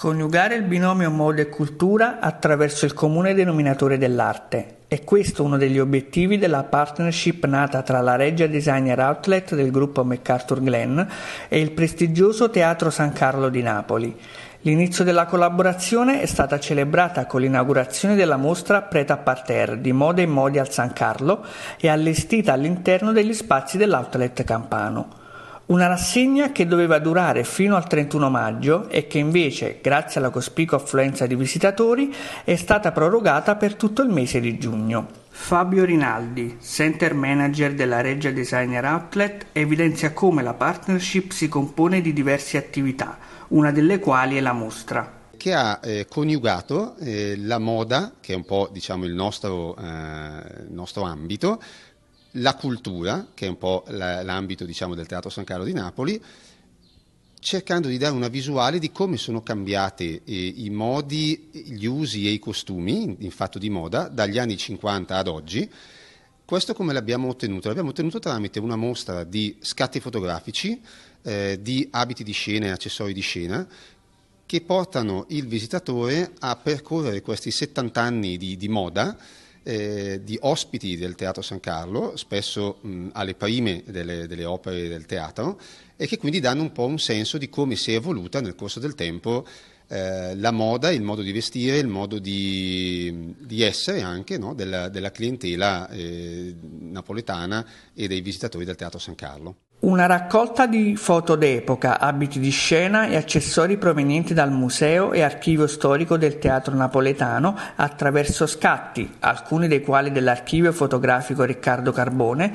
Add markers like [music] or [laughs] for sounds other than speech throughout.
Coniugare il binomio moda e cultura attraverso il comune denominatore dell'arte. È questo uno degli obiettivi della partnership nata tra la Regia Designer Outlet del gruppo MacArthur Glenn e il prestigioso Teatro San Carlo di Napoli. L'inizio della collaborazione è stata celebrata con l'inaugurazione della mostra Preta Parterre di Moda e Modi al San Carlo e allestita all'interno degli spazi dell'outlet campano. Una rassegna che doveva durare fino al 31 maggio e che invece, grazie alla cospicua affluenza di visitatori, è stata prorogata per tutto il mese di giugno. Fabio Rinaldi, center manager della Regia Designer Outlet, evidenzia come la partnership si compone di diverse attività, una delle quali è la mostra che ha eh, coniugato eh, la moda, che è un po' diciamo, il nostro, eh, nostro ambito, la cultura, che è un po' l'ambito diciamo, del Teatro San Carlo di Napoli, cercando di dare una visuale di come sono cambiati eh, i modi, gli usi e i costumi in fatto di moda dagli anni 50 ad oggi. Questo come l'abbiamo ottenuto? L'abbiamo ottenuto tramite una mostra di scatti fotografici, eh, di abiti di scena e accessori di scena che portano il visitatore a percorrere questi 70 anni di, di moda eh, di ospiti del Teatro San Carlo, spesso mh, alle prime delle, delle, opere del teatro, e che quindi danno un po' un senso di come si è evoluta nel corso del tempo eh, la moda, il modo di vestire, il modo di, di essere anche no, della, della, clientela eh, napoletana e dei visitatori del Teatro San Carlo. Una raccolta di foto d'epoca, abiti di scena e accessori provenienti dal museo e archivio storico del teatro napoletano attraverso scatti, alcuni dei quali dell'archivio fotografico Riccardo Carbone,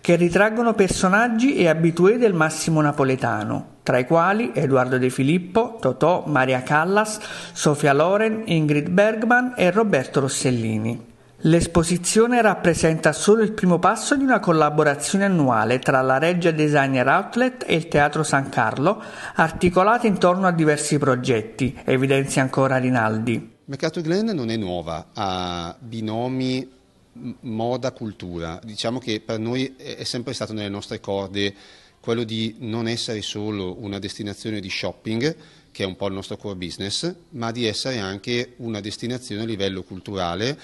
che ritraggono personaggi e abitué del massimo napoletano, tra i quali Edoardo De Filippo, Totò, Maria Callas, Sofia Loren, Ingrid Bergman e Roberto Rossellini. L'esposizione rappresenta solo il primo passo di una collaborazione annuale tra la Regia Designer Outlet e il Teatro San Carlo, articolata intorno a diversi progetti, evidenzia ancora Rinaldi. mercato Glenn non è nuova, ha binomi moda-cultura. Diciamo che per noi è sempre stato nelle nostre corde quello di non essere solo una destinazione di shopping, che è un po' il nostro core business, ma di essere anche una destinazione a livello culturale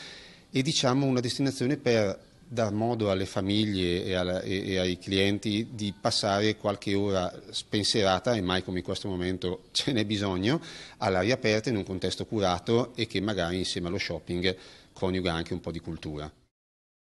e diciamo una destinazione per dar modo alle famiglie e, alla, e, e, ai clienti di passare qualche ora spensierata, e mai come in questo momento [laughs] ce n'è bisogno, all'aria aperta in un contesto curato e che magari insieme allo shopping coniuga anche un po' di cultura.